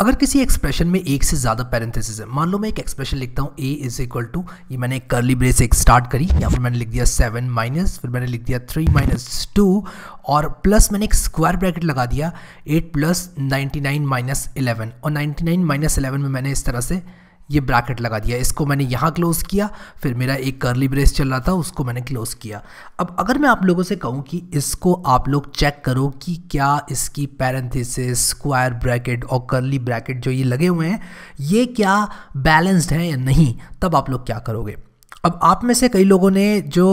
अगर किसी एक्सप्रेशन में एक से ज़्यादा पैरेंथेसिस है मान लो मैं एक एक्सप्रेशन लिखता हूँ ए इज इक्वल टू ये मैंने एक करली ब्रेस एक स्टार्ट करी या फिर मैंने लिख दिया सेवन माइनस फिर मैंने लिख दिया थ्री माइनस टू और प्लस मैंने एक स्क्वायर ब्रैकेट लगा दिया eight plus ninety nine minus eleven और नाइन्टी नाइन माइनस इलेवन में मैंने इस तरह से ये ब्रैकेट लगा दिया इसको मैंने यहाँ क्लोज़ किया फिर मेरा एक करली ब्रेस चल रहा था उसको मैंने क्लोज़ किया अब अगर मैं आप लोगों से कहूँ कि इसको आप लोग चेक करो कि क्या इसकी पैरेंथिस स्क्वायर ब्रैकेट और करली ब्रैकेट जो ये लगे हुए हैं ये क्या बैलेंस्ड हैं या नहीं तब आप लोग क्या करोगे अब आप में से कई लोगों ने जो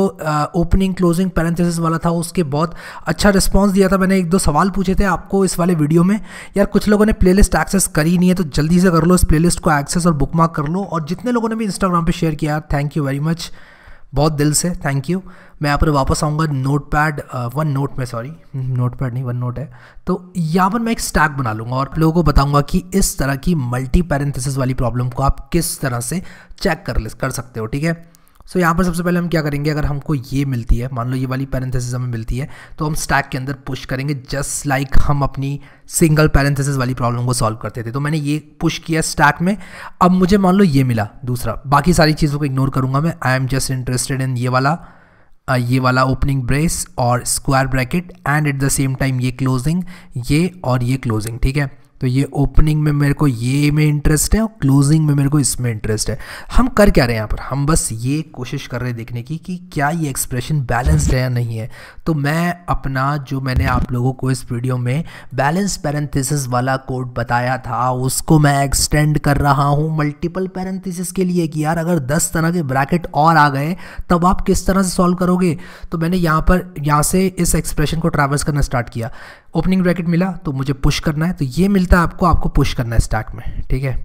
ओपनिंग क्लोजिंग पैरेंथेसिस वाला था उसके बहुत अच्छा रिस्पॉन्स दिया था मैंने एक दो सवाल पूछे थे आपको इस वाले वीडियो में यार कुछ लोगों ने प्लेलिस्ट एक्सेस करी नहीं है तो जल्दी से कर लो इस प्लेलिस्ट को एक्सेस और बुक कर लो और जितने लोगों ने भी इंस्टाग्राम पर शेयर किया थैंक यू वेरी मच बहुत दिल से थैंक यू मैं यहाँ पर वापस आऊँगा नोट पैड वन नोट में सॉरी नोट पैड नहीं वन नोट है तो यहाँ पर मैं एक स्टैक बना लूँगा और लोगों को बताऊँगा कि इस तरह की मल्टी पैरेंथिस वाली प्रॉब्लम को आप किस तरह से चेक कर ले कर सकते हो ठीक है सो so, यहाँ पर सबसे पहले हम क्या करेंगे अगर हमको ये मिलती है मान लो ये वाली पैरेंथेसिस हमें मिलती है तो हम स्टैक के अंदर पुश करेंगे जस्ट लाइक like हम अपनी सिंगल पैरेंथेसिस वाली प्रॉब्लम को सॉल्व करते थे तो मैंने ये पुश किया स्टैक में अब मुझे मान लो ये मिला दूसरा बाकी सारी चीज़ों को इग्नोर करूँगा मैं I am just interested in ये वाला ये वाला ओपनिंग ब्रेस और square bracket and at the same time ये क्लोजिंग ये और ये क्लोजिंग ठीक है तो ये ओपनिंग में मेरे को ये में इंटरेस्ट है और क्लोजिंग में मेरे को इसमें इंटरेस्ट है हम कर क्या रहे हैं यहाँ पर हम बस ये कोशिश कर रहे हैं देखने की कि क्या ये एक्सप्रेशन बैलेंस्ड है या नहीं है तो मैं अपना जो मैंने आप लोगों को इस वीडियो में बैलेंस पैरेंथिस वाला कोड बताया था उसको मैं एक्सटेंड कर रहा हूँ मल्टीपल पैरेंथिस के लिए कि यार अगर दस तरह के ब्रैकेट और आ गए तब आप किस तरह से सॉल्व करोगे तो मैंने यहाँ पर यहाँ से इस एक्सप्रेशन को ट्रैवल्स करना स्टार्ट किया ओपनिंग ब्रैकेट मिला तो मुझे पुश करना है तो ये मिल मिलता है आपको आपको पुश करना है स्टैक में ठीक है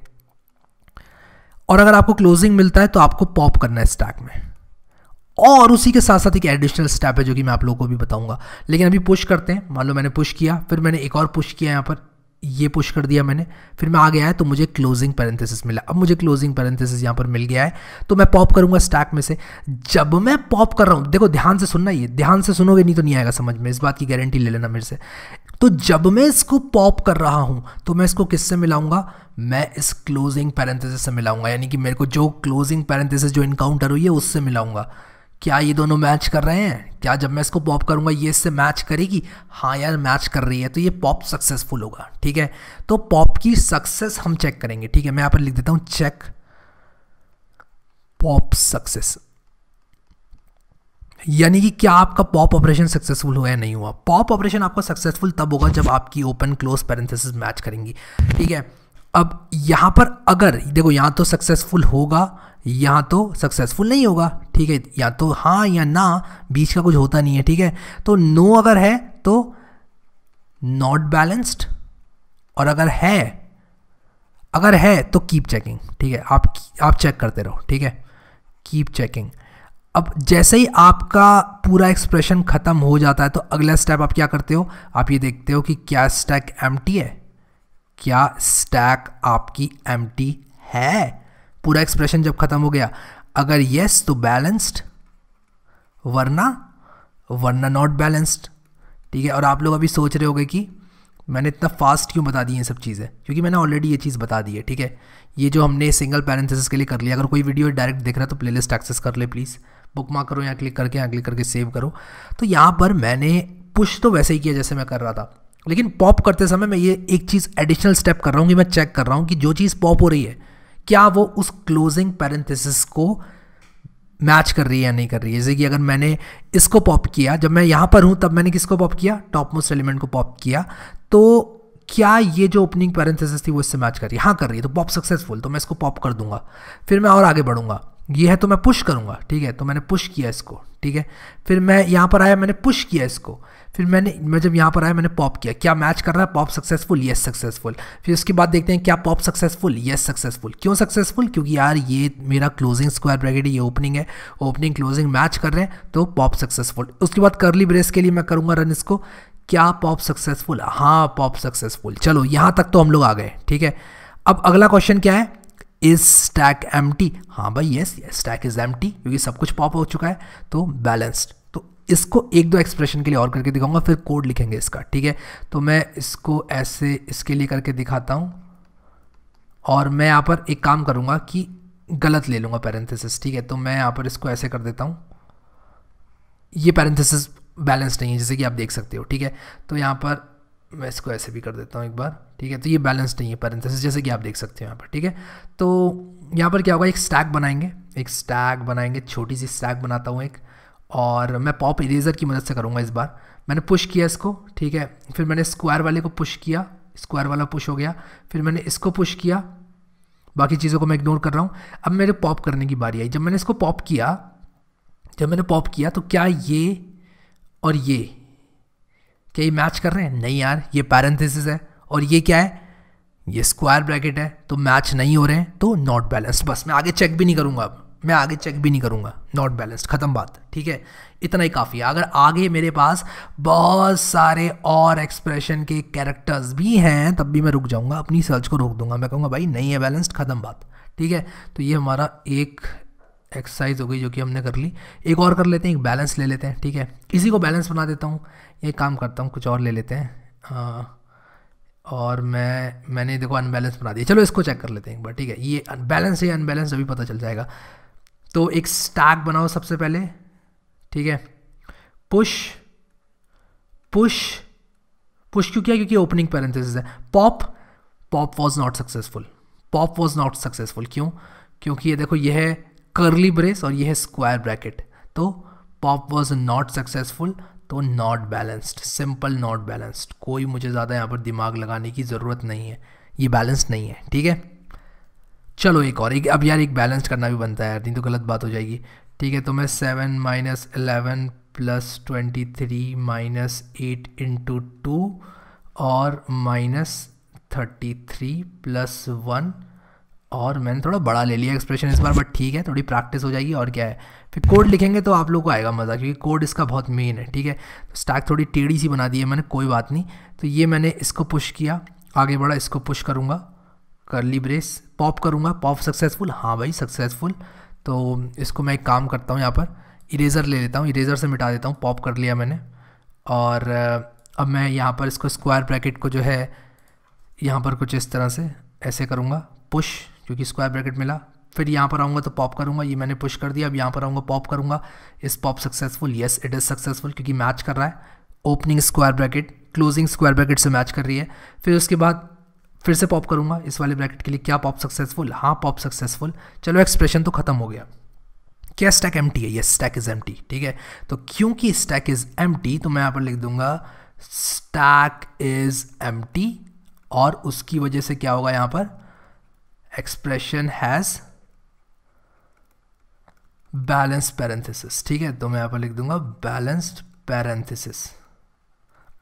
और अगर आपको क्लोजिंग मिलता है तो आपको पॉप करना है स्टैक में और उसी के साथ साथ एक एडिशनल स्टेप है जो कि मैं आप लोगों को भी बताऊंगा लेकिन अभी पुश करते हैं मान लो मैंने पुश किया फिर मैंने एक और पुश किया यहाँ पर ये पुश कर दिया मैंने फिर मैं आ गया है तो मुझे क्लोजिंग पैरेंथेसिस मिला अब मुझे क्लोजिंग पैरेंथेसिस यहाँ पर मिल गया है तो मैं पॉप करूँगा स्टैक में से जब मैं पॉप कर रहा हूँ देखो ध्यान से सुनना ये ध्यान से सुनोगे नहीं तो नहीं आएगा समझ में इस बात की गारंटी ले लेना मेरे से तो जब मैं इसको पॉप कर रहा हूँ तो मैं इसको किससे मिलाऊंगा मैं इस क्लोजिंग पैरेंथेसिस से मिलाऊंगा यानी कि मेरे को जो क्लोजिंग पैरेंथेसिस जो इनकाउंटर हुई है उससे मिलाऊंगा क्या ये दोनों मैच कर रहे हैं क्या जब मैं इसको पॉप करूंगा ये इससे मैच करेगी हाँ यार मैच कर रही है तो ये पॉप सक्सेसफुल होगा ठीक है तो पॉप की सक्सेस हम चेक करेंगे ठीक है मैं यहाँ पर लिख देता हूँ चेक पॉप सक्सेस यानी कि क्या आपका पॉप ऑपरेशन सक्सेसफुल हुआ या नहीं हुआ पॉप ऑपरेशन आपका सक्सेसफुल तब होगा जब आपकी ओपन क्लोज पैरेंथेसिस मैच करेंगी ठीक है अब यहाँ पर अगर देखो यहाँ तो सक्सेसफुल होगा या तो सक्सेसफुल नहीं होगा ठीक है या तो हाँ या ना बीच का कुछ होता नहीं है ठीक है तो नो अगर है तो नॉट बैलेंस्ड और अगर है अगर है तो कीप चेकिंग ठीक है आप आप चेक करते रहो ठीक है कीप चेकिंग अब जैसे ही आपका पूरा एक्सप्रेशन ख़त्म हो जाता है तो अगला स्टेप आप क्या करते हो आप ये देखते हो कि क्या स्टैक एम है क्या स्टैक आपकी एम है पूरा एक्सप्रेशन जब ख़त्म हो गया अगर येस तो बैलेंस्ड वरना वरना नॉट बैलेंस्ड ठीक है और आप लोग अभी सोच रहे होगे कि मैंने इतना फास्ट क्यों बता दी ये सब चीज़ें क्योंकि मैंने ऑलरेडी ये चीज़ बता दी है ठीक है ये जो हमने सिंगल पैरेंथेसिस के लिए कर लिया अगर कोई वीडियो डायरेक्ट देख रहा है तो प्लेलिस्ट एक्सेस कर ले प्लीज़ बुक मार्क करो यहाँ क्लिक करके यहाँ क्लिक करके सेव करो तो यहाँ पर मैंने पुश तो वैसे ही किया जैसे मैं कर रहा था लेकिन पॉप करते समय मैं ये एक चीज़ एडिशनल स्टेप कर रहा हूँ कि मैं चेक कर रहा हूँ कि जो चीज़ पॉप हो रही है क्या वो उस क्लोजिंग पैरेंथेसिस को मैच कर रही है या नहीं कर रही है जैसे कि अगर मैंने इसको पॉप किया जब मैं यहाँ पर हूँ तब मैंने किसको पॉप किया टॉप मोस्ट एलिमेंट को पॉप किया तो क्या ये जो ओपनिंग पैरेंथेसिस थी वो इससे मैच कर रही है हाँ कर रही है तो पॉप सक्सेसफुल तो मैं इसको पॉप कर दूंगा फिर मैं और आगे बढ़ूंगा ये है तो मैं पुश करूंगा ठीक है तो मैंने पुश किया इसको ठीक है फिर मैं यहाँ पर आया मैंने पुश किया इसको फिर मैंने मैं जब यहाँ पर आया मैंने पॉप किया क्या मैच कर रहा है पॉप सक्सेसफुल येस सक्सेसफुल फिर उसके बाद देखते हैं क्या पॉप सक्सेसफुल येस सक्सेसफुल क्यों सक्सेसफुल क्योंकि यार ये मेरा क्लोजिंग स्क्वायर ब्रैकेट ये ओपनिंग है ओपनिंग क्लोजिंग मैच कर रहे हैं तो पॉप सक्सेसफुल उसके बाद करली ब्रेस के लिए मैं करूँगा रन इसको क्या पॉप सक्सेसफुल हाँ पॉप सक्सेसफुल चलो यहाँ तक तो हम लोग आ गए ठीक है अब अगला क्वेश्चन क्या है इज स्टैक एम टी हाँ भाई yes stack is empty क्योंकि सब कुछ पॉप हो चुका है तो बैलेंस्ड इसको एक दो एक्सप्रेशन के लिए और करके दिखाऊंगा फिर कोड लिखेंगे इसका ठीक है तो मैं इसको ऐसे इसके लिए करके दिखाता हूँ और मैं यहाँ पर एक काम करूँगा कि गलत ले लूँगा पैरेंथेसिस ठीक है तो मैं यहाँ पर इसको ऐसे कर देता हूँ ये पैरेंथेसिस बैलेंस नहीं है जैसे कि आप देख सकते हो ठीक है तो यहाँ पर मैं इसको ऐसे भी कर देता हूँ एक बार ठीक है तो ये बैलेंस नहीं है पैरेंथेसिस जैसे कि आप देख सकते हो यहाँ पर ठीक है तो यहाँ पर क्या होगा एक स्टैक बनाएंगे एक स्टैक बनाएंगे छोटी सी स्टैक बनाता हूँ एक और मैं पॉप इरेज़र की मदद से करूँगा इस बार मैंने पुश किया इसको ठीक है फिर मैंने स्क्वायर वाले को पुश किया स्क्वायर वाला पुश हो गया फिर मैंने इसको पुश किया बाकी चीज़ों को मैं इग्नोर कर रहा हूँ अब मेरे पॉप करने की बारी आई जब मैंने इसको पॉप किया जब मैंने पॉप किया तो क्या ये और ये क्या ये मैच कर रहे हैं नहीं यार ये पैरेंथिस है और ये क्या है ये स्क्वायर ब्रैकेट है तो मैच नहीं हो रहे हैं तो नॉट बैलेंस बस मैं आगे चेक भी नहीं करूँगा अब मैं आगे चेक भी नहीं करूँगा नॉट बैलेंस्ड ख़त्म बात ठीक है इतना ही काफ़ी है अगर आगे मेरे पास बहुत सारे और एक्सप्रेशन के कैरेक्टर्स भी हैं तब भी मैं रुक जाऊँगा अपनी सर्च को रोक दूंगा मैं कहूँगा भाई नहीं है बैलेंस्ड ख़त्म बात ठीक है तो ये हमारा एक एक्सरसाइज हो गई जो कि हमने कर ली एक और कर लेते हैं एक बैलेंस ले लेते हैं ठीक है इसी को बैलेंस बना देता हूँ एक काम करता हूँ कुछ और ले लेते हैं आ, और मैं मैंने देखो अनबैलेंस बना दिया चलो इसको चेक कर लेते हैं एक बार ठीक है ये अनबैलेंस है अनबैलेंस अभी पता चल जाएगा तो एक स्टैक बनाओ सबसे पहले ठीक है पुश पुश पुश क्यों किया क्योंकि ओपनिंग पेरेंथेसिस है pop pop was not successful pop was not successful क्यों क्योंकि ये देखो ये है कर्ली ब्रेस और ये है स्क्वायर ब्रैकेट तो पॉप वॉज नॉट सक्सेसफुल तो not balanced simple not balanced कोई मुझे ज़्यादा यहाँ पर दिमाग लगाने की ज़रूरत नहीं है ये बैलेंस नहीं है ठीक है चलो एक और एक अब यार एक बैलेंस करना भी बनता है यार नहीं तो गलत बात हो जाएगी ठीक है तो मैं seven minus eleven plus twenty three minus eight into two और minus thirty three plus one और मैंने थोड़ा बड़ा ले लिया एक्सप्रेशन इस बार बट ठीक है थोड़ी प्रैक्टिस हो जाएगी और क्या है फिर कोड लिखेंगे तो आप लोग को आएगा मज़ा क्योंकि कोड इसका बहुत मेन है ठीक है तो स्टैक थोड़ी टेढ़ी सी बना दी है मैंने कोई बात नहीं तो ये मैंने इसको पुश किया आगे बढ़ा इसको पुश करूँगा करली ब्रेस पॉप करूँगा पॉप सक्सेसफुल हाँ भाई सक्सेसफुल तो इसको मैं एक काम करता हूँ यहाँ पर इरेज़र ले लेता हूँ इरेज़र से मिटा देता हूँ पॉप कर लिया मैंने और अब मैं यहाँ पर इसको स्क्वायर ब्रैकेट को जो है यहाँ पर कुछ इस तरह से ऐसे करूँगा पुश क्योंकि स्क्वायर ब्रैकेट मिला फिर यहाँ पर आऊँगा तो पॉप करूँगा ये मैंने पुश कर दिया अब यहाँ पर आऊँगा पॉप करूँगा इस pop successful yes it is successful क्योंकि मैच कर रहा है opening square bracket closing square bracket से मैच कर रही है फिर उसके बाद फिर से पॉप करूंगा इस वाले ब्रैकेट के लिए क्या पॉप सक्सेसफुल हाँ पॉप सक्सेसफुल चलो एक्सप्रेशन तो खत्म हो गया क्या स्टैक एम है ये स्टैक इज एम ठीक है तो क्योंकि स्टैक इज एम तो मैं यहाँ पर लिख दूंगा स्टैक इज एम और उसकी वजह से क्या होगा यहाँ पर एक्सप्रेशन हैज़ बैलेंस पैरेंथिस ठीक है तो मैं यहाँ पर लिख दूंगा बैलेंस्ड पैरेंथिस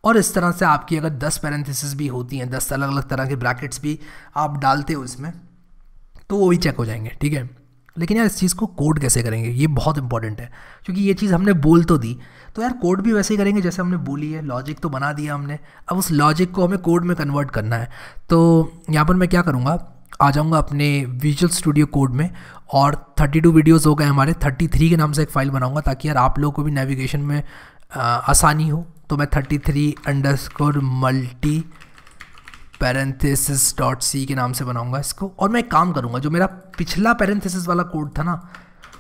और इस तरह से आपकी अगर दस पैरेंथिस भी होती हैं दस अलग अलग तरह के ब्रैकेट्स भी आप डालते हो इसमें तो वो भी चेक हो जाएंगे ठीक है लेकिन यार इस चीज़ को कोड कैसे करेंगे ये बहुत इंपॉर्टेंट है क्योंकि ये चीज़ हमने बोल तो दी तो यार कोड भी वैसे ही करेंगे जैसे हमने बोली है लॉजिक तो बना दिया हमने अब उस लॉजिक को हमें कोड में कन्वर्ट करना है तो यहाँ पर मैं क्या करूँगा आ जाऊँगा अपने विजुअल स्टूडियो कोड में और 32 वीडियोज़ हो गए हमारे 33 के नाम से एक फ़ाइल बनाऊँगा ताकि यार आप लोगों को भी नेविगेशन में आ, आसानी हो तो मैं thirty three underscore multi parenthesis dot C के नाम से बनाऊंगा इसको और मैं एक काम करूंगा जो मेरा पिछला पैरेंथेसिस वाला कोड था ना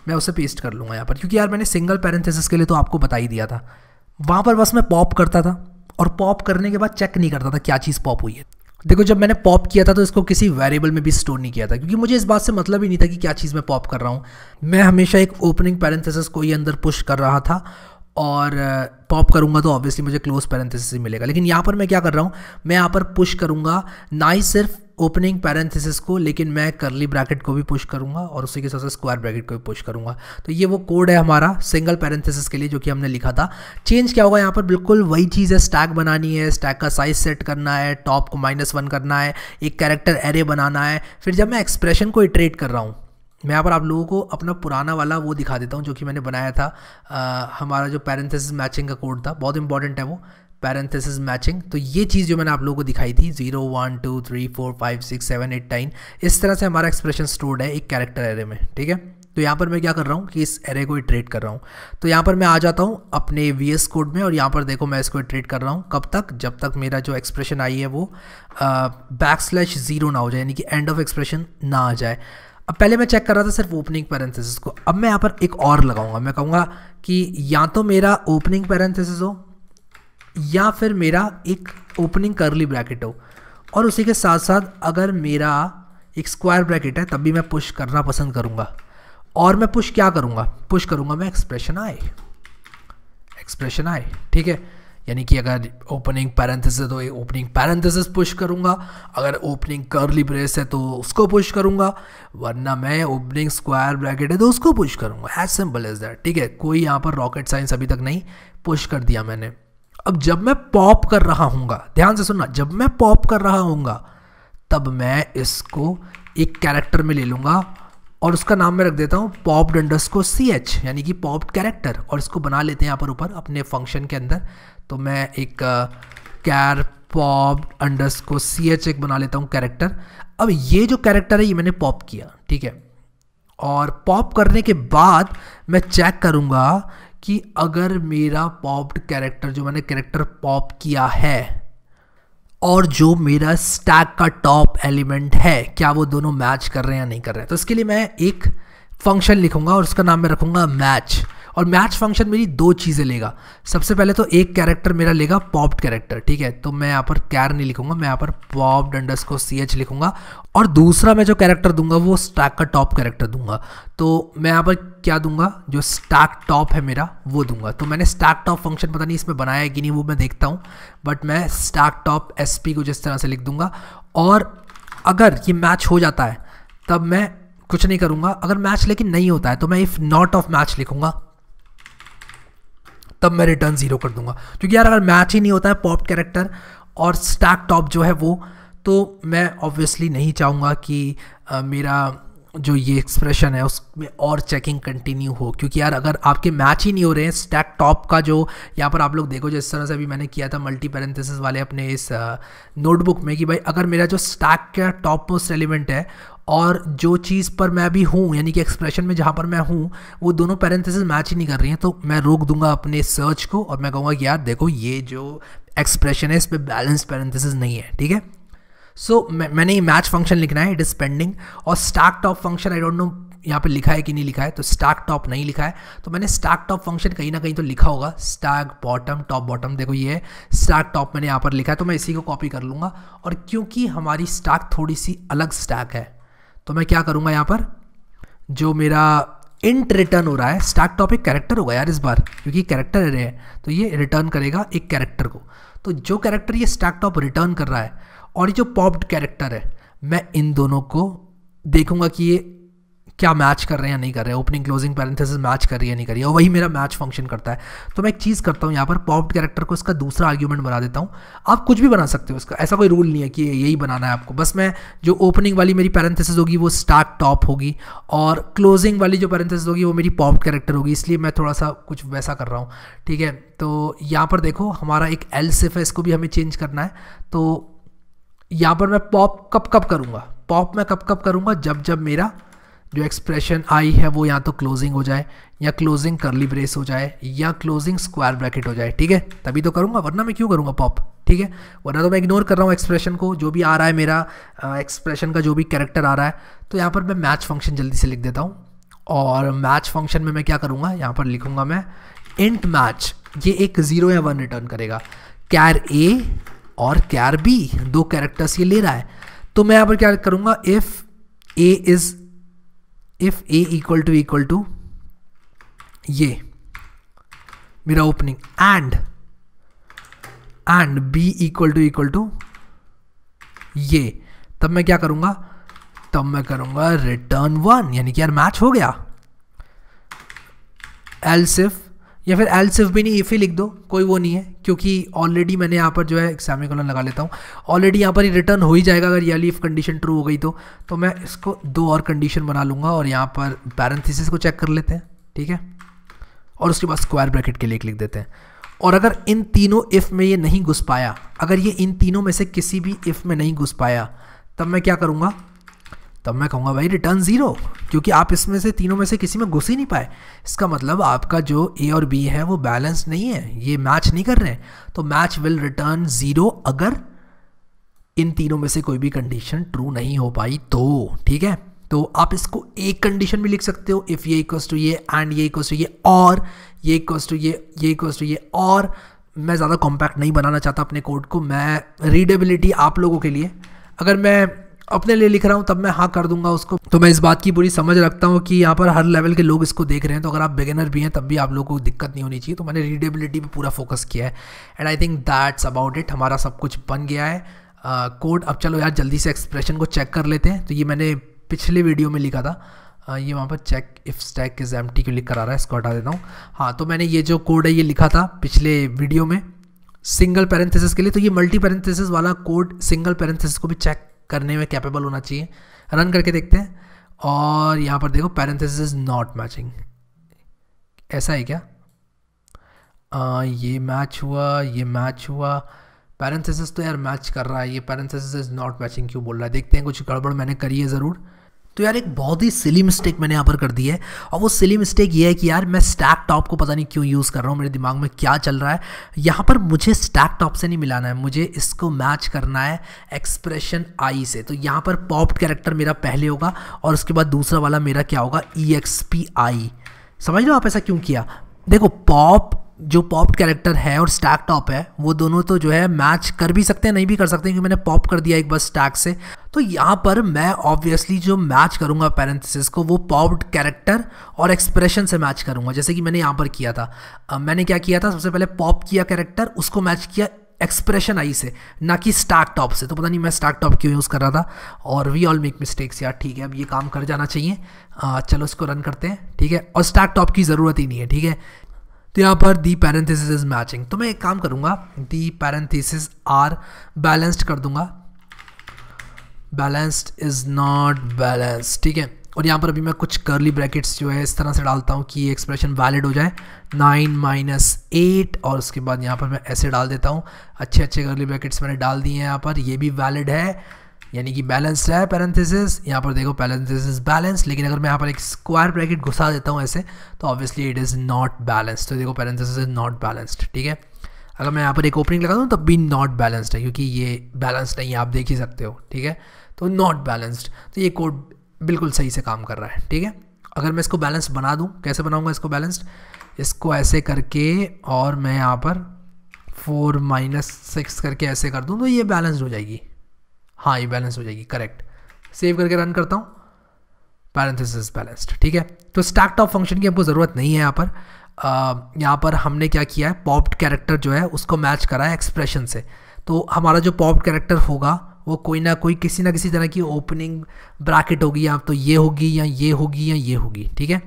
मैं उसे पेस्ट कर लूँगा यहाँ पर क्योंकि यार मैंने सिंगल पैरेंथेसिस के लिए तो आपको बता ही दिया था वहाँ पर बस मैं पॉप करता था और पॉप करने के बाद चेक नहीं करता था क्या चीज़ पॉप हुई है देखो जब मैंने पॉप किया था तो इसको किसी वेरिएबल में भी स्टोर नहीं किया था क्योंकि मुझे इस बात से मतलब ही नहीं था कि क्या चीज़ मैं पॉप कर रहा हूँ मैं हमेशा एक ओपनिंग पैरेंथेसिस को ही अंदर पुश कर रहा था और पॉप करूँगा तो ऑब्वियसली मुझे क्लोज पैरेंथेसिस ही मिलेगा लेकिन यहाँ पर मैं क्या कर रहा हूँ मैं यहाँ पर पुश करूँगा ना ही सिर्फ ओपनिंग पैरेंथेसिस को लेकिन मैं करली ब्रैकेट को भी पुश करूँगा और उसी के साथ साथ स्क्वायर ब्रैकेट को भी पुश करूँगा तो ये वो कोड है हमारा सिंगल पैरेंथेसिस के लिए जो कि हमने लिखा था चेंज क्या होगा यहाँ पर बिल्कुल वही चीज़ है स्टैक बनानी है स्टैक का साइज सेट करना है टॉप को माइनस वन करना है एक कैरेक्टर एरे बनाना है फिर जब मैं एक्सप्रेशन को इटरेट कर रहा हूँ मैं यहाँ पर आप लोगों को अपना पुराना वाला वो दिखा देता हूँ जो कि मैंने बनाया था आ, हमारा जो पैरेंथेसिस मैचिंग का कोड था बहुत इंपॉर्टेंट है वो पैरेंथेसिस मैचिंग तो ये चीज़ जो मैंने आप लोगों को दिखाई थी zero one two three four five six seven eight nine इस तरह से हमारा एक्सप्रेशन स्टोर्ड है एक कैरेक्टर एरे में ठीक है तो यहाँ पर मैं क्या कर रहा हूँ कि इस एरे को इट्रेट कर रहा हूँ तो यहाँ पर मैं आ जाता हूँ अपने वी एस कोड में और यहाँ पर देखो मैं इसको इट्रेट कर रहा हूँ कब तक जब तक मेरा जो एक्सप्रेशन आई है वो बैक स्लैश ज़ीरो ना हो जाए यानी कि एंड ऑफ एक्सप्रेशन ना आ जाए अब पहले मैं चेक कर रहा था सिर्फ ओपनिंग पैरेंथेसिस को अब मैं यहाँ पर एक और लगाऊंगा मैं कहूँगा कि या तो मेरा ओपनिंग पैरेंथेसिस हो या फिर मेरा एक ओपनिंग करली ब्रैकेट हो और उसी के साथ साथ अगर मेरा एक स्क्वायर ब्रैकेट है तब भी मैं पुश करना पसंद करूँगा और मैं पुश क्या करूँगा पुश करूँगा मैं एक्सप्रेशन आए एक्सप्रेशन आए ठीक है यानी कि अगर ओपनिंग पैरेंथेसिस तो ओपनिंग पैरेंथेसिस पुश करूँगा अगर ओपनिंग कर्ली ब्रेस है तो उसको पुश करूँगा वरना मैं ओपनिंग स्क्वायर ब्रैकेट है तो उसको पुश करूँगा एज सिंपल एज दैट ठीक है कोई यहाँ पर रॉकेट साइंस अभी तक नहीं पुश कर दिया मैंने अब जब मैं पॉप कर रहा हूँ ध्यान से सुनना जब मैं पॉप कर रहा हूँ तब मैं इसको एक कैरेक्टर में ले लूँगा और उसका नाम मैं रख देता हूँ पॉप अंडर्स को सी एच यानी कि पॉप कैरेक्टर और इसको बना लेते हैं यहाँ पर ऊपर अपने फंक्शन के अंदर तो मैं एक कैर पॉप अंडर्स को सी एच एक बना लेता हूँ कैरेक्टर अब ये जो कैरेक्टर है ये मैंने पॉप किया ठीक है और पॉप करने के बाद मैं चेक करूँगा कि अगर मेरा पॉप्ड कैरेक्टर जो मैंने कैरेक्टर पॉप किया है और जो मेरा स्टैक का टॉप एलिमेंट है क्या वो दोनों मैच कर रहे हैं या नहीं कर रहे हैं तो इसके लिए मैं एक फंक्शन लिखूंगा और उसका नाम मैं रखूंगा मैच और मैच फंक्शन मेरी दो चीज़ें लेगा सबसे पहले तो एक कैरेक्टर मेरा लेगा पॉप्ड कैरेक्टर ठीक है तो मैं यहाँ पर कैर नहीं लिखूंगा मैं यहाँ पर पॉप्ड डंडस को सी एच लिखूंगा और दूसरा मैं जो कैरेक्टर दूंगा वो स्टैक का टॉप कैरेक्टर दूंगा तो मैं यहाँ पर क्या दूंगा जो स्टैक टॉप है मेरा वो दूंगा तो मैंने स्टैक टॉप फंक्शन पता नहीं इसमें बनाया है कि नहीं वो मैं देखता हूँ बट मैं स्टैक टॉप एस पी को जिस तरह से लिख दूंगा और अगर ये मैच हो जाता है तब मैं कुछ नहीं करूँगा अगर मैच लेकिन नहीं होता है तो मैं इफ़ नॉट ऑफ मैच लिखूँगा तब मैं रिटर्न जीरो कर दूंगा क्योंकि यार अगर मैच ही नहीं होता है पॉप कैरेक्टर और स्टैक टॉप जो है वो तो मैं ऑब्वियसली नहीं चाहूँगा कि आ, मेरा जो ये एक्सप्रेशन है उसमें और चेकिंग कंटिन्यू हो क्योंकि यार अगर आपके मैच ही नहीं हो रहे हैं स्टैक टॉप का जो यहाँ पर आप लोग देखो जिस तरह से अभी मैंने किया था मल्टी पैरेंथेसिस वाले अपने इस नोटबुक में कि भाई अगर मेरा जो स्टैक का टॉप मोस्ट एलिमेंट है और जो चीज़ पर मैं अभी हूँ यानी कि एक्सप्रेशन में जहाँ पर मैं हूँ वो दोनों पैरेंथेसिस मैच ही नहीं कर रही हैं तो मैं रोक दूंगा अपने सर्च को और मैं कहूँगा कि यार देखो ये जो एक्सप्रेशन है इस पर बैलेंस पैरेंथेसिस नहीं है ठीक है सो so, मैं, मैंने ये मैच फंक्शन लिखना है इट इज़ पेंडिंग और stack top function I don't know यहाँ पे लिखा है कि नहीं लिखा है तो स्टार्क टॉप नहीं लिखा है तो मैंने स्टार्क टॉप फंक्शन कहीं ना कहीं तो लिखा होगा स्टार्क बॉटम टॉप बॉटम देखो ये है स्टार्क टॉप मैंने यहाँ पर लिखा है तो मैं इसी को कॉपी कर लूँगा और क्योंकि हमारी स्टार्क थोड़ी सी अलग स्टार्क है तो मैं क्या करूँगा यहाँ पर जो मेरा इंट रिटर्न हो रहा है स्टार्क टॉप एक कैरेक्टर होगा यार इस बार क्योंकि कैरेक्टर है तो ये रिटर्न करेगा एक कैरेक्टर को तो जो कैरेक्टर ये स्टार्क टॉप रिटर्न कर रहा है और ये जो पॉप्ड कैरेक्टर है मैं इन दोनों को देखूंगा कि ये क्या मैच कर रहे हैं या नहीं कर रहे हैं ओपनिंग क्लोजिंग पैरेंथेसिस मैच कर रही है नहीं कर रही है वही मेरा मैच फंक्शन करता है तो मैं एक चीज़ करता हूँ यहाँ पर पॉप्ड कैरेक्टर को इसका दूसरा आर्ग्यूमेंट बना देता हूँ आप कुछ भी बना सकते हो उसका ऐसा कोई रूल नहीं है कि यही बनाना है आपको बस मैं जो ओपनिंग वाली मेरी पैरेंथेसिस होगी वो स्टार्ट टॉप होगी और क्लोजिंग वाली जो पैरेंथेसिस होगी वो मेरी पॉप्ड कैरेक्टर होगी इसलिए मैं थोड़ा सा कुछ वैसा कर रहा हूँ ठीक है तो यहाँ पर देखो हमारा एक एल सिफ है इसको भी हमें चेंज करना है तो यहाँ पर मैं पॉप कब कब करूँगा पॉप मैं कब कब करूँगा जब जब मेरा जो एक्सप्रेशन आई है वो या तो क्लोजिंग हो जाए या क्लोजिंग करली ब्रेस हो जाए या क्लोजिंग स्क्वायर ब्रैकेट हो जाए ठीक है तभी तो करूँगा वरना मैं क्यों करूँगा पॉप ठीक है वरना तो मैं इग्नोर कर रहा हूँ एक्सप्रेशन को जो भी आ रहा है मेरा एक्सप्रेशन का जो भी कैरेक्टर आ रहा है तो यहाँ पर मैं मैच फंक्शन जल्दी से लिख देता हूँ और मैच फंक्शन में मैं क्या करूँगा यहाँ पर लिखूँगा मैं इंट मैच ये एक ज़ीरो या वन रिटर्न करेगा कैर ए और कैर बी दो कैरेक्टर्स ये ले रहा है तो मैं यहाँ पर क्या करूँगा if A is if A equal to equal to ये मेरा opening and and B equal to equal to ये तब मैं क्या करूँगा तब मैं करूँगा रिटर्न वन यानी कि यार मैच हो गया एल इफ़ या फिर एल सिर्फ भी नहीं इफ़ ही लिख दो कोई वो नहीं है क्योंकि ऑलरेडी मैंने यहाँ पर जो है सेमी कॉलन लगा लेता हूँ ऑलरेडी यहाँ पर ही रिटर्न हो ही जाएगा अगर ये इफ़ कंडीशन ट्रू हो गई तो तो मैं इसको दो और कंडीशन बना लूँगा और यहाँ पर पैरेंथेसिस को चेक कर लेते हैं ठीक है और उसके बाद स्क्वायर ब्रैकेट के लिए लिख देते हैं और अगर इन तीनों इफ़ में ये नहीं घुस पाया अगर ये इन तीनों में से किसी भी इफ़ में नहीं घुस पाया तब मैं क्या करूँगा तब मैं कहूँगा भाई रिटर्न ज़ीरो क्योंकि आप इसमें से तीनों में से किसी में घुस ही नहीं पाए इसका मतलब आपका जो ए और बी है वो बैलेंस नहीं है ये मैच नहीं कर रहे हैं तो मैच विल रिटर्न ज़ीरो अगर इन तीनों में से कोई भी कंडीशन ट्रू नहीं हो पाई तो ठीक है तो आप इसको एक कंडीशन भी लिख सकते हो इफ़ ये इक्वस टू ये एंड ये इक्वस टू ये और ये इक्वस टू ये ये इक्वस टू ये और मैं ज़्यादा कॉम्पैक्ट नहीं बनाना चाहता अपने कोड को मैं रीडेबिलिटी आप लोगों के लिए अगर मैं अपने लिए लिख रहा हूँ तब मैं हाँ कर दूंगा उसको तो मैं इस बात की पूरी समझ रखता हूँ कि यहाँ पर हर लेवल के लोग इसको देख रहे हैं तो अगर आप बिगिनर भी हैं तब भी आप लोगों को दिक्कत नहीं होनी चाहिए तो मैंने रीडेबिलिटी पर पूरा फोकस किया है and I think that's about it हमारा सब कुछ बन गया है कोड uh, अब चलो यार जल्दी से एक्सप्रेशन को चेक कर लेते हैं तो ये मैंने पिछले वीडियो में लिखा था uh, ये वहाँ पर check if stack is empty क्यों लिख कर आ रहा है इसको हटा देता हूँ हाँ तो मैंने ये जो कोड है ये लिखा था पिछले वीडियो में सिंगल पैरेंथेसिस के लिए तो ये मल्टी पैरेंथेसिस वाला कोड सिंगल पैरेंथेसिस को भी चेक करने में कैपेबल होना चाहिए रन करके देखते हैं और यहाँ पर देखो पैरेंथिस इज नॉट मैचिंग ऐसा है क्या आ, ये मैच हुआ ये मैच हुआ पैरेंथिस तो यार मैच कर रहा है ये पैरेंथिस इज नॉट मैचिंग क्यों बोल रहा है देखते हैं कुछ गड़बड़ मैंने करी है ज़रूर तो यार एक बहुत ही सिली मिस्टेक मैंने यहाँ पर कर दी है और वो सिली मिस्टेक ये है कि यार मैं स्टैक टॉप को पता नहीं क्यों यूज़ कर रहा हूँ मेरे दिमाग में क्या चल रहा है यहाँ पर मुझे स्टैक टॉप से नहीं मिलाना है मुझे इसको मैच करना है एक्सप्रेशन आई से तो यहाँ पर पॉप्ड कैरेक्टर मेरा पहले होगा और उसके बाद दूसरा वाला मेरा क्या होगा ई एक्स पी आई समझ लो आप ऐसा क्यों किया देखो पॉप जो पॉप्ड कैरेक्टर है और स्टैक टॉप है वो दोनों तो जो है मैच कर भी सकते हैं नहीं भी कर सकते क्योंकि मैंने पॉप कर दिया एक बार स्टैक से तो यहाँ पर मैं ऑब्वियसली जो मैच करूँगा पैरेंथिस को वो पॉप्ड कैरेक्टर और एक्सप्रेशन से मैच करूँगा जैसे कि मैंने यहाँ पर किया था आ, मैंने क्या किया था सबसे पहले पॉप किया कैरेक्टर उसको मैच किया एक्सप्रेशन आई से ना कि स्टार्क टॉप से तो पता नहीं मैं स्टार्क टॉप क्यों यूज़ कर रहा था और वी ऑल मेक मिस्टेक्स यार ठीक है अब ये काम कर जाना चाहिए आ, चलो इसको रन करते हैं ठीक है और स्टार्क टॉप की ज़रूरत ही नहीं है ठीक है तो यहाँ पर दी पैरेंथिस इज मैचिंग तो मैं एक काम करूँगा दी पैरेंथीसिस आर बैलेंस्ड कर दूंगा बैलेंस्ड इज नॉट बैलेंस्ड ठीक है और यहाँ पर अभी मैं कुछ करली ब्रैकेट्स जो है इस तरह से डालता हूँ कि ये एक्सप्रेशन वैलिड हो जाए नाइन माइनस एट और उसके बाद यहाँ पर मैं ऐसे डाल देता हूँ अच्छे अच्छे करली ब्रैकेट्स मैंने डाल दिए हैं यहाँ पर ये भी वैलिड है यानी कि बैलेंस्ड है पैरेंथेसिस यहाँ पर देखो पैरेंथेसिस बैलेंस लेकिन अगर मैं यहाँ पर एक स्क्वायर ब्रैकेट घुसा देता हूँ ऐसे तो obviously it is not balanced तो देखो पैरेंथेसिस इज नॉट बैलेंस्ड ठीक है अगर मैं यहाँ पर एक ओपनिंग लगा दूँ तब भी नॉट बैलेंस्ड है क्योंकि ये बैलेंस नहीं है आप देख ही सकते हो ठीक है तो नॉट बैलेंस्ड तो ये कोड बिल्कुल सही से काम कर रहा है ठीक है अगर मैं इसको बैलेंस बना दूँ कैसे बनाऊँगा इसको बैलेंस्ड इसको ऐसे करके और मैं यहाँ पर फोर माइनस सिक्स करके ऐसे कर दूँ तो ये बैलेंस्ड हो जाएगी हाँ ये बैलेंस हो जाएगी करेक्ट सेव करके रन करता हूँ इज बैलेंस्ड ठीक है तो स्टैक टॉप फंक्शन की हमको ज़रूरत नहीं है यहाँ पर यहाँ पर हमने क्या किया है पॉप्ड कैरेक्टर जो है उसको मैच करा है एक्सप्रेशन से तो हमारा जो पॉप्ड कैरेक्टर होगा वो कोई ना कोई किसी ना किसी तरह की ओपनिंग ब्रैकेट होगी या तो ये होगी या ये होगी या ये होगी ठीक है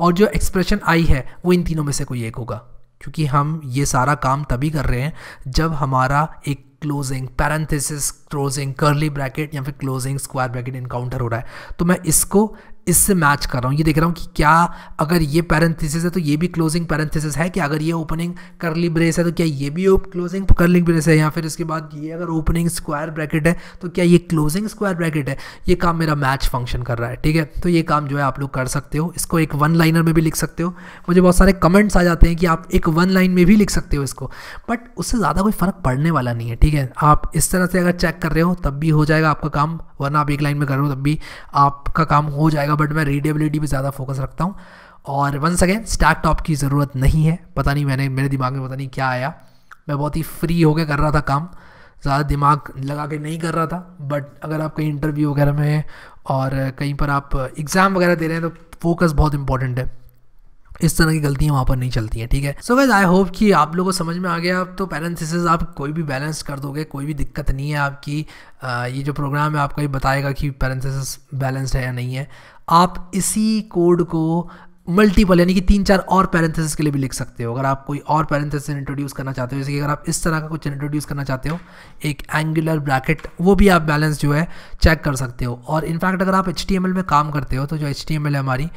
और जो एक्सप्रेशन आई है वो इन तीनों में से कोई एक होगा क्योंकि हम ये सारा काम तभी कर रहे हैं जब हमारा एक closing parenthesis closing curly bracket या फिर क्लोजिंग स्क्वायर ब्रैकेट इनकाउंटर हो रहा है तो मैं इसको इससे मैच कर रहा हूँ ये देख रहा हूँ कि क्या अगर ये पैरेंथेसिस है तो ये भी क्लोजिंग पैरेंथेसिस है कि अगर ये ओपनिंग करली ब्रेस है तो क्या ये भी क्लोजिंग करली ब्रेस है या फिर इसके बाद ये अगर ओपनिंग स्क्वायर ब्रैकेट है तो क्या ये क्लोजिंग स्क्वायर ब्रैकेट है ये काम मेरा मैच फंक्शन कर रहा है ठीक है तो ये काम जो है आप लोग कर सकते हो इसको एक वन लाइनर में भी लिख सकते हो मुझे बहुत सारे कमेंट्स आ जाते हैं कि आप एक वन लाइन में भी लिख सकते हो इसको बट उससे ज़्यादा कोई फ़र्क पड़ने वाला नहीं है ठीक है आप इस तरह से अगर चेक कर रहे हो तब भी हो जाएगा आपका काम वरना आप एक लाइन में कर रहे हो तब भी आपका काम हो जाएगा जाएगा बट मैं रीडेबिलिटी पे ज़्यादा फोकस रखता हूँ और वंस अगेन स्टैक टॉप की ज़रूरत नहीं है पता नहीं मैंने मेरे दिमाग में पता नहीं क्या आया मैं बहुत ही फ्री होकर कर रहा था काम ज़्यादा दिमाग लगा के नहीं कर रहा था बट अगर आप कहीं इंटरव्यू वगैरह में और कहीं पर आप एग्ज़ाम वगैरह दे रहे हैं तो फोकस बहुत इंपॉर्टेंट है इस तरह की गलतियाँ वहाँ पर नहीं चलती हैं ठीक है सो गैज आई होप कि आप लोगों को समझ में आ गया तो पैरेंथिस आप कोई भी बैलेंस कर दोगे कोई भी दिक्कत नहीं है आपकी आ, ये जो प्रोग्राम है आपका ये बताएगा कि पैरेंथिस बैलेंस है या नहीं है आप इसी कोड को मल्टीपल यानी कि तीन चार और पैरेंथेसिस के लिए भी लिख सकते हो अगर आप कोई और पैरेंथेसिस इंट्रोड्यूस करना चाहते हो जैसे कि अगर आप इस तरह का कुछ इंट्रोड्यूस करना चाहते हो एक एंगुलर ब्रैकेट वो भी आप बैलेंस जो है चेक कर सकते हो और इनफैक्ट अगर आप एच में काम करते हो तो जो एच है हमारी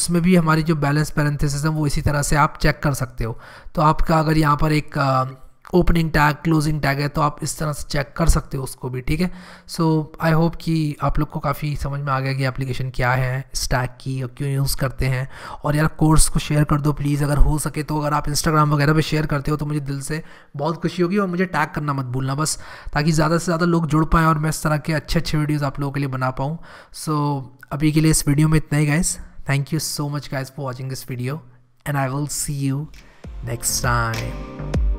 उसमें भी हमारी जो बैलेंस पैरेंथेसिस है वो इसी तरह से आप चेक कर सकते हो तो आपका अगर यहाँ पर एक ओपनिंग टैग क्लोजिंग टैग है तो आप इस तरह से चेक कर सकते हो उसको भी ठीक है सो आई होप कि आप लोग को काफ़ी समझ में आ गया कि एप्लीकेशन क्या है स्टैक की और क्यों यूज़ करते हैं और यार कोर्स को शेयर कर दो प्लीज़ अगर हो सके तो अगर आप इंस्टाग्राम वगैरह पे शेयर करते हो तो मुझे दिल से बहुत खुशी होगी और मुझे टैग करना मत भूलना बस ताकि ज़्यादा से ज़्यादा लोग जुड़ पाएँ और मैं इस तरह के अच्छे अच्छे वीडियोज़ आप लोगों के लिए बना पाऊँ सो so, अभी के लिए इस वीडियो में इतना ही guys thank you so much guys for watching this video and I will see you next time